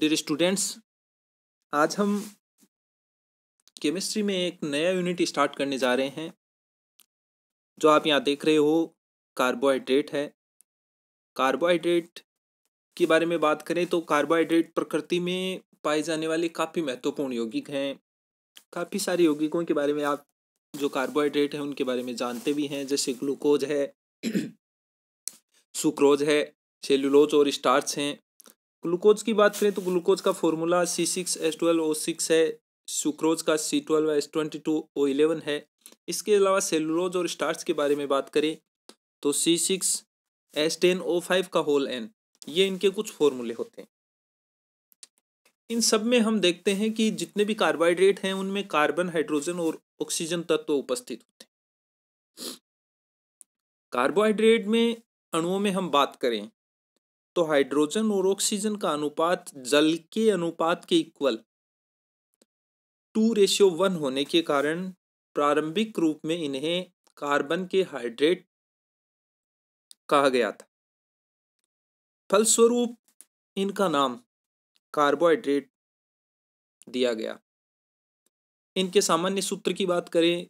dear students आज हम chemistry में एक नया यूनिट स्टार्ट करने जा रहे हैं जो आप यहाँ देख रहे हो कार्बोहाइड्रेट है कार्बोहाइड्रेट के बारे में बात करें तो कार्बोहाइड्रेट प्रकृति में पाए जाने वाले काफ़ी महत्वपूर्ण यौगिक हैं काफ़ी सारे यौगिकों के बारे में आप जो कार्बोहाइड्रेट हैं उनके बारे में जानते भी हैं जैसे ग्लूकोज है सुक्रोज है सेलुलोज और स्टार्च हैं ग्लूकोज की बात करें तो ग्लूकोज का formula C six S twelve O six है सुक्रोज का C twelve S twenty two O eleven है इसके अलावा सेलुलोज और स्टार्च के बारे में बात करें तो C six S ten O five का होल एन ये इनके कुछ फॉर्मूले होते हैं इन सब में हम देखते हैं कि जितने भी कार्बोहाइड्रेट हैं उनमें कार्बन हाइड्रोजन और ऑक्सीजन तत्व उपस्थित होते हैं कार्बोहाइड्रेट में अणुओं में हम बात करें तो हाइड्रोजन और ऑक्सीजन का अनुपात जल के अनुपात के इक्वल टू रेशियो वन होने के कारण प्रारंभिक रूप में इन्हें कार्बन के हाइड्रेट कहा गया था फलस्वरूप इनका नाम कार्बोहाइड्रेट दिया गया इनके सामान्य सूत्र की बात करें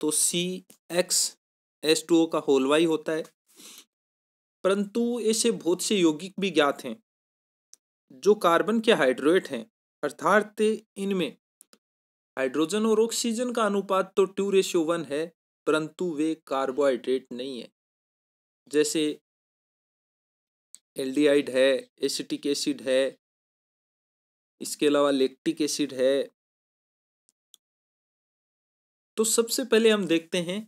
तो C X S two O का होलवाई होता है परंतु ऐसे बहुत से यौगिक भी ज्ञात हैं जो कार्बन के हाइड्रोएट हैं अर्थात इनमें हाइड्रोजन और ऑक्सीजन का अनुपात तो टू रेशियो वन है परंतु वे कार्बोहाइड्रेट नहीं है जैसे एल्डिहाइड है एसिटिक एसिड है इसके अलावा लेक्टिक एसिड है तो सबसे पहले हम देखते हैं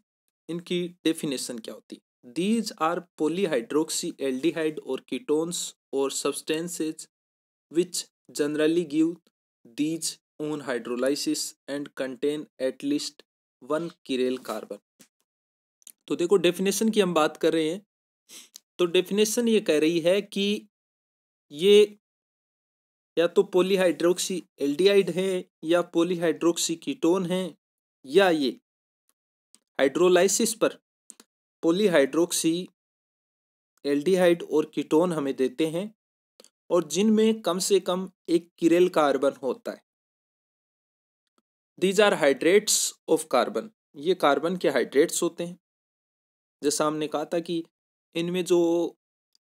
इनकी डेफिनेशन क्या होती है These are polyhydroxy aldehyde or ketones or substances which generally give these on hydrolysis and contain at least one chiral carbon तो देखो डेफिनेशन की हम बात कर रहे हैं तो डेफिनेशन ये कह रही है कि ये या तो पोलीहाइड्रोक्सी एल्डिहाइड है या पोलीहाइड्रोक्सी कीटोन है या ये हाइड्रोलाइसिस पर पोलीहाइड्रोक्सी एल्डिहाइड और कीटोन हमें देते हैं और जिनमें कम से कम एक किरेल कार्बन होता है these are hydrates of carbon ये कार्बन के हाइड्रेट्स होते हैं जैसा हमने कहा था कि इनमें जो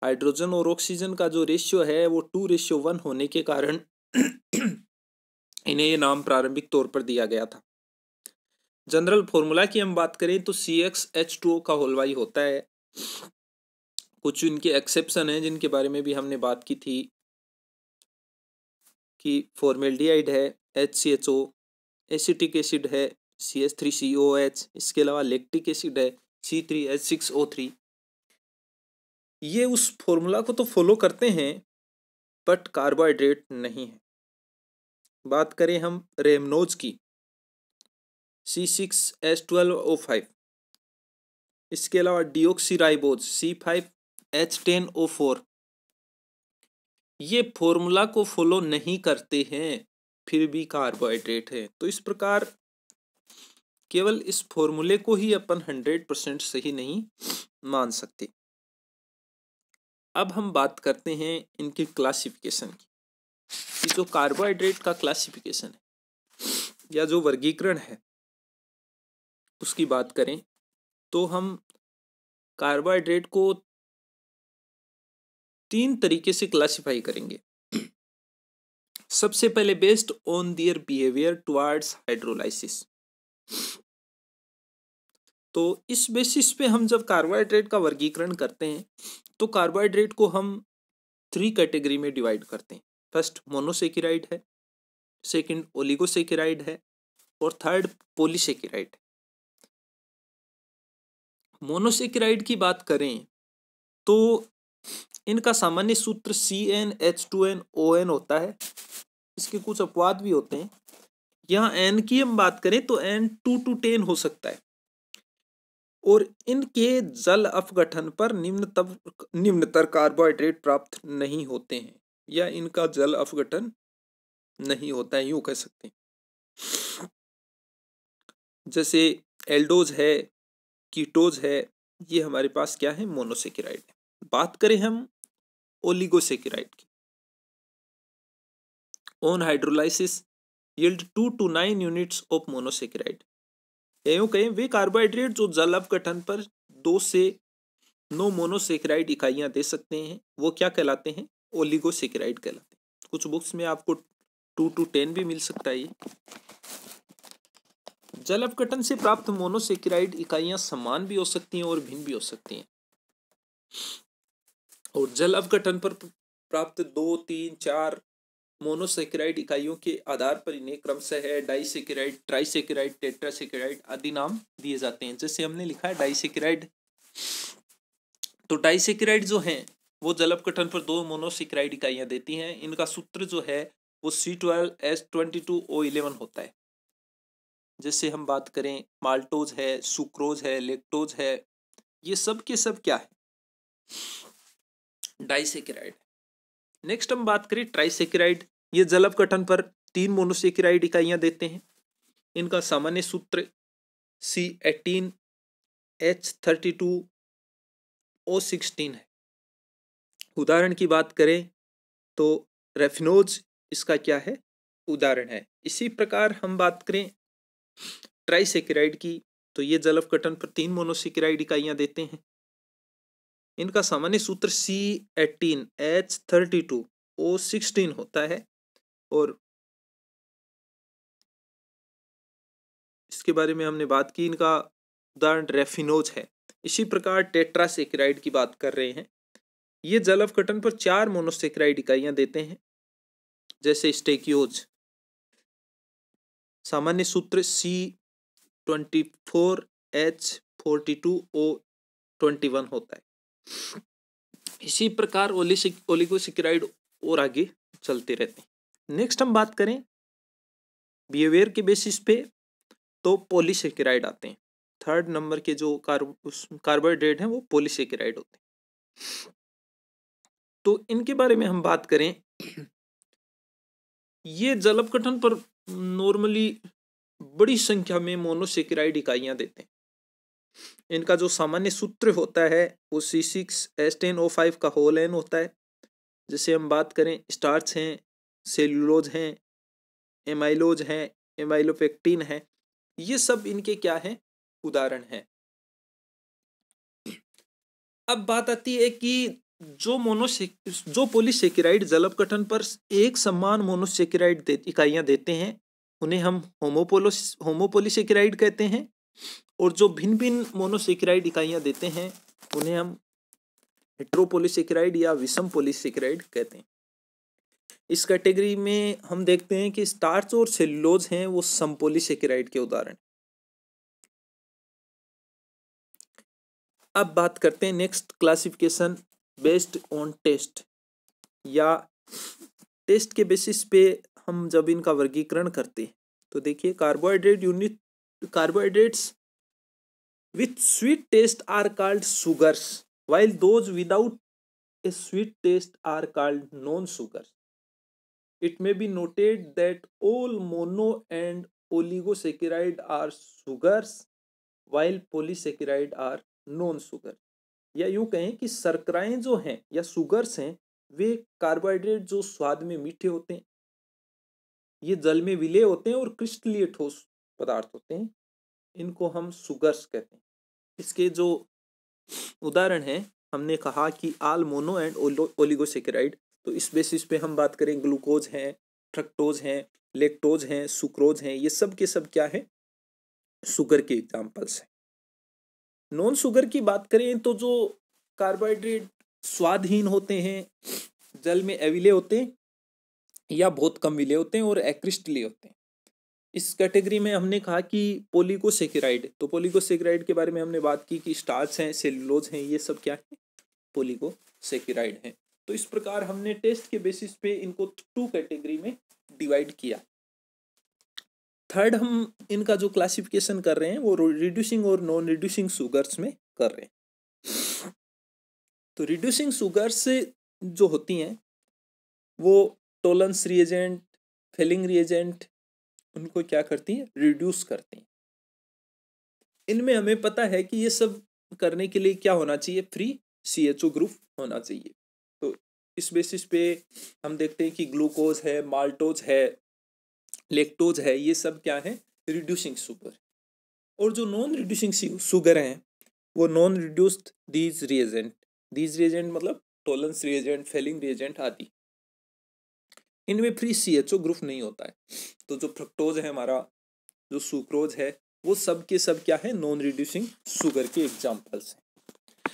हाइड्रोजन और ऑक्सीजन का जो रेशियो है वो टू रेशियो वन होने के कारण इन्हें ये नाम प्रारंभिक तौर पर दिया गया था जनरल फॉर्मूला की हम बात करें तो C X H two O का होलवाई होता है कुछ इनके एक्सेप्शन हैं जिनके बारे में भी हमने बात की थी कि फॉर्मेल्डिहाइड है H C H O acetic acid है C H three C O H इसके अलावा लेक्टिक एसिड है C three H six O three ये उस फॉर्मूला को तो फॉलो करते हैं बट कार्बोहाइड्रेट नहीं है बात करें हम रेमनोज की C six S twelve O five इसके अलावा deoxyribose C five H ten O four ये फॉर्मूला को फॉलो नहीं करते हैं फिर भी कार्बोहाइड्रेट है तो इस प्रकार केवल इस फॉर्मूले को ही अपन हंड्रेड परसेंट सही नहीं मान सकते अब हम बात करते हैं इनकी क्लासिफिकेशन की कि जो कार्बोहाइड्रेट का क्लासिफिकेशन है या जो वर्गीकरण है उसकी बात करें तो हम कार्बोहाइड्रेट को तीन तरीके से क्लासिफाई करेंगे सबसे पहले based on their behaviour towards hydrolysis तो इस बेसिस पे हम जब कार्बोहाइड्रेट का वर्गीकरण करते हैं तो कार्बोहाइड्रेट को हम थ्री कैटेगरी में डिवाइड करते हैं फर्स्ट मोनोसेकेराइड है सेकंड ओलिगोसेकिराइड है और थर्ड पोलीसेकिराइड है मोनोसेक्राइड की बात करें तो इनका सामान्य सूत्र C N H two N O N होता है इसके कुछ अपवाद भी होते हैं यहाँ एन की हम बात करें तो एन टू टू टेन हो सकता है और इनके जल अपगठन पर निम्नतम निम्नतर कार्बोहाइड्रेट प्राप्त नहीं होते हैं या इनका जल अपगठन नहीं होता है यूँ कह सकते हैं जैसे एल्डोज है कीटोज है ये हमारे पास क्या है मोनोसेक्राइड है बात करें हम ओलिगोसेक्राइड की on hydrolysis yield two to nine units of monosaccharide यूं कहें वे कार्बोहाइड्रेट जो जल अपगठन पर दो से नो मोनोसेक्राइड इकाइयां दे सकते हैं वो क्या कहलाते हैं ओलिगोसेक्राइड कहलाते हैं कुछ बुक्स में आपको टू टू टेन भी मिल सकता है ये जल अपघटन से प्राप्त मोनोसेक्राइड इकाइयां समान भी हो सकती हैं और भिन्न भी हो सकती हैं और जल अपघटन पर प्राप्त दो तीन चार मोनोसेक्राइड इकाइयों के आधार पर इन्हें क्रमशः है डाइसेक्राइड ट्राइसेक्राइड टेट्रासेक्राइड आदि नाम दिए जाते हैं जैसे हमने लिखा है डाइसेक्राइड तो डाइसेक्राइड जो है वो जल अपघटन पर दो मोनोसेक्राइड इकाइयाँ देती हैं इनका सूत्र जो है वो C twelve S twenty two O eleven होता है जैसे हम बात करें माल्टोज है सुक्रोज है लेक्टोज है ये सब के सब क्या है डाइसेक्राइड नेक्स्ट हम बात करें ट्राइसेकेराइड ये जलब गठन पर तीन मोनोसेकेराइड इकाइयां देते हैं इनका सामान्य सूत्र C eighteen H thirty two O sixteen है उदाहरण की बात करें तो रेफिनोज इसका क्या है उदाहरण है इसी प्रकार हम बात करें ट्राइसेक्राइड की तो ये जलव कटन पर तीन मोनोसेकेराइड इकाइयां देते हैं इनका सामान्य सूत्र C eighteen H thirty two O sixteen होता है और इसके बारे में हमने बात की इनका उदाहरण रेफिनोज है इसी प्रकार टेट्रासेक्राइड की बात कर रहे हैं ये जलफ कटन पर चार मोनोसेक्राइड इकाइयाँ देते हैं जैसे स्टेक्योज सामान्य सूत्र C twenty four H forty two O twenty one होता है इसी प्रकार ओलिगोसिक्राइड और आगे चलते रहते हैं नेक्स्ट हम बात करें बिहेवियर के बेसिस पे तो पोलिसक्राइड आते हैं थर्ड नंबर के जो कार्बोहाइड्रेट हैं वो पोलिसक्राइड होते हैं तो इनके बारे में हम बात करें ये जलपकटन पर नॉर्मली बड़ी संख्या में मोनोसेक्राइड इकाइयाँ देते हैं इनका जो सामान्य सूत्र होता है वो C six S ten O five का होल एन होता है जैसे हम बात करें स्टार्च हैं सेल्यूलोज हैं एमाइलोज हैं एमाइलोपेक्टिन है ये सब इनके क्या हैं उदाहरण हैं अब बात आती है कि जो मोनोसेक जो पोलिसेकेराइड जलब कठन पर एक समान मोनोसेकेराइड दे, इकाइयाँ देते हैं उन्हें हम होमोपोलो होमोपोलिसेकेराइड कहते हैं और जो भिन्न भिन्न मोनोसेकेराइड इकाइयाँ देते हैं उन्हें हम हेट्रोपोलिसेकेराइड या विषम पोलिसेकेराइड कहते हैं इस कैटेगरी में हम देखते हैं कि स्टार्च और सेलोज हैं वो समपोलिसेकेराइड के उदाहरण अब बात करते हैं next classification based on taste या टेस्ट के बेसिस पे हम जब इनका वर्गीकरण करते हैं तो देखिए carbohydrate unit carbohydrates with sweet taste are called sugars while those without a sweet taste are called non sugars it may be noted that all mono and oligosaccharide are sugars while polysaccharide are non sugar या यूँ कहें कि सरकराएँ जो हैं या sugars हैं वे carbohydrate जो स्वाद में मीठे होते हैं ये जल में विलय होते हैं और क्रिस्टलीय ठोस पदार्थ होते हैं इनको हम सुगर्स कहते हैं इसके जो उदाहरण हैं हमने कहा कि आलमोनो एंड ओलिगोसेकेराइड तो इस बेसिस पे हम बात करें ग्लूकोज हैं ट्रक्टोज हैं लेक्टोज हैं सुक्रोज हैं ये सब के सब क्या है शुगर के एग्जाम्पल्स हैं नॉन शुगर की बात करें तो जो कार्बोहाइड्रेट स्वादहीन होते हैं जल में अविले होते हैं या बहुत कम विले होते हैं और एक्रिस्टले होते हैं इस कैटेगरी में हमने कहा कि पोलिकोसेकेराइड तो पोलिकोसेकेराइड के बारे में हमने बात की कि स्टार्च हैं सेलुलोज हैं ये सब क्या है पोलिकोसेकेराइड हैं तो इस प्रकार हमने टेस्ट के बेसिस पे इनको टू कैटेगरी में डिवाइड किया थर्ड हम इनका जो क्लासिफिकेशन कर रहे हैं वो रिड्यूसिंग और नॉन रिड्यूसिंग शुगर्स में कर रहे हैं तो रिड्यूसिंग शुगर्स जो होती हैं वो टोलेंस रिएजेंट फेलिंग रिएजेंट उनको क्या करती हैं रिड्यूस करती हैं इनमें हमें पता है कि ये सब करने के लिए क्या होना चाहिए free C H O group होना चाहिए तो इस बेसिस पे हम देखते हैं कि ग्लूकोज है माल्टोज है लेक्टोज है ये सब क्या है रिड्यूसिंग शुगर और जो नॉन रिड्यूसिंग शुगर हैं वो non reduced these reagent these reagent मतलब टोलेंस रिएजेंट फेलिंग रिएजेंट आदि इनमें free C H O group नहीं होता है तो जो फ्रक्टोज है हमारा जो सुक्रोज है वो सब के सब क्या है नॉन रिड्यूसिंग शुगर के एग्जाम्पल्स हैं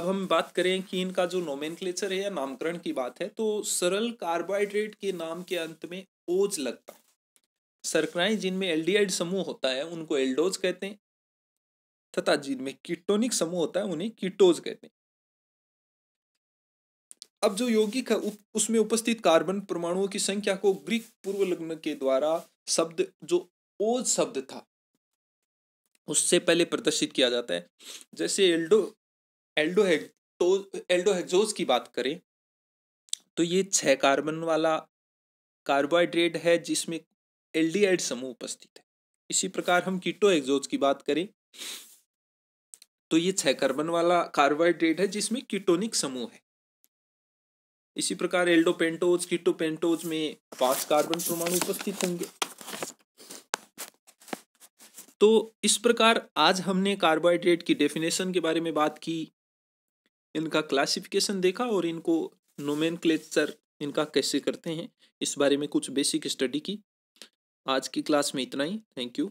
अब हम बात करें कि इनका जो नोमेन है या नामकरण की बात है तो सरल कार्बोहाइड्रेट के नाम के अंत में ओज लगता है शर्कराएं जिनमें एल्डिहाइड समूह होता है उनको एल्डोज कहते हैं तथा जिनमें कीटोनिक समूह होता है उन्हें कीटोज कहते हैं अब जो यौगिक है उसमें उपस्थित कार्बन परमाणुओं की संख्या को ग्रीक पूर्व लग्न के द्वारा शब्द जो ओज शब्द था उससे पहले प्रदर्शित किया जाता है जैसे एल्डो एल्डोहेक्टोज एल्डोहेक्जोज की बात करें तो ये छह कार्बन वाला कार्बोहाइड्रेट है जिसमें एल्डिहाइड समूह उपस्थित है इसी प्रकार हम कीटो एक्सोज की बात करें तो ये छह कार्बन वाला कार्बोहाइड्रेट है जिसमें कीटोनिक समूह है इसी प्रकार एल्डोपेंटोज कीटोपेंटोज में पांच कार्बन परमाणु उपस्थित होंगे तो इस प्रकार आज हमने कार्बोहाइड्रेट की डेफिनेशन के बारे में बात की इनका क्लासिफिकेशन देखा और इनको नोमेन इनका कैसे करते हैं इस बारे में कुछ बेसिक स्टडी की आज की क्लास में इतना ही थैंक यू